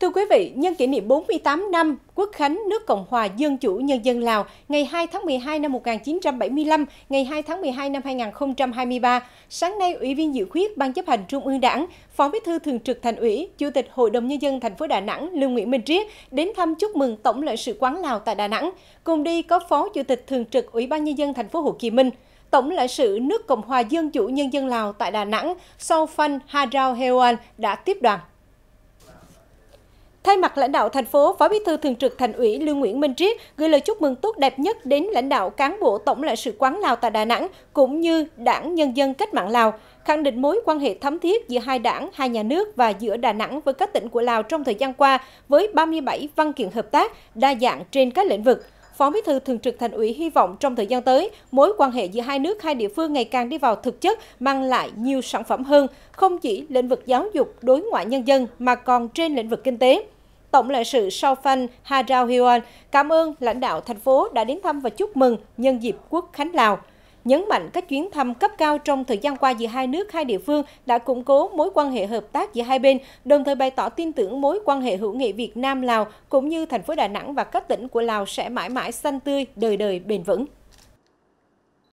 Thưa quý vị, nhân kỷ niệm 48 năm Quốc khánh nước Cộng hòa Dân chủ Nhân dân Lào ngày 2 tháng 12 năm 1975, ngày 2 tháng 12 năm 2023, sáng nay Ủy viên Dự khuyết Ban chấp hành Trung ương Đảng, Phó Bí thư Thường trực Thành ủy, Chủ tịch Hội đồng Nhân dân thành phố Đà Nẵng Lưu Nguyễn Minh Triết đến thăm chúc mừng Tổng lãnh sự quán Lào tại Đà Nẵng. Cùng đi có Phó Chủ tịch Thường trực Ủy ban Nhân dân thành phố Hồ Chí Minh. Tổng lãnh sự nước Cộng hòa Dân chủ Nhân dân Lào tại Đà Nẵng Sau Phan Harao Hewan đã tiếp đoàn. Thay mặt lãnh đạo thành phố, Phó Bí thư Thường trực Thành ủy Lưu Nguyễn Minh Triết gửi lời chúc mừng tốt đẹp nhất đến lãnh đạo cán bộ Tổng lãnh sự quán Lào tại Đà Nẵng cũng như Đảng Nhân dân Cách mạng Lào, khẳng định mối quan hệ thấm thiết giữa hai đảng, hai nhà nước và giữa Đà Nẵng với các tỉnh của Lào trong thời gian qua với 37 văn kiện hợp tác đa dạng trên các lĩnh vực. Phó Bí thư Thường trực Thành ủy hy vọng trong thời gian tới, mối quan hệ giữa hai nước, hai địa phương ngày càng đi vào thực chất, mang lại nhiều sản phẩm hơn, không chỉ lĩnh vực giáo dục, đối ngoại nhân dân mà còn trên lĩnh vực kinh tế. Tổng lãnh sự Sao Phan Hajao Hyun cảm ơn lãnh đạo thành phố đã đến thăm và chúc mừng nhân dịp quốc khánh Lào nhấn mạnh các chuyến thăm cấp cao trong thời gian qua giữa hai nước, hai địa phương đã củng cố mối quan hệ hợp tác giữa hai bên, đồng thời bày tỏ tin tưởng mối quan hệ hữu nghị Việt Nam-Lào cũng như thành phố Đà Nẵng và các tỉnh của Lào sẽ mãi mãi xanh tươi, đời đời bền vững.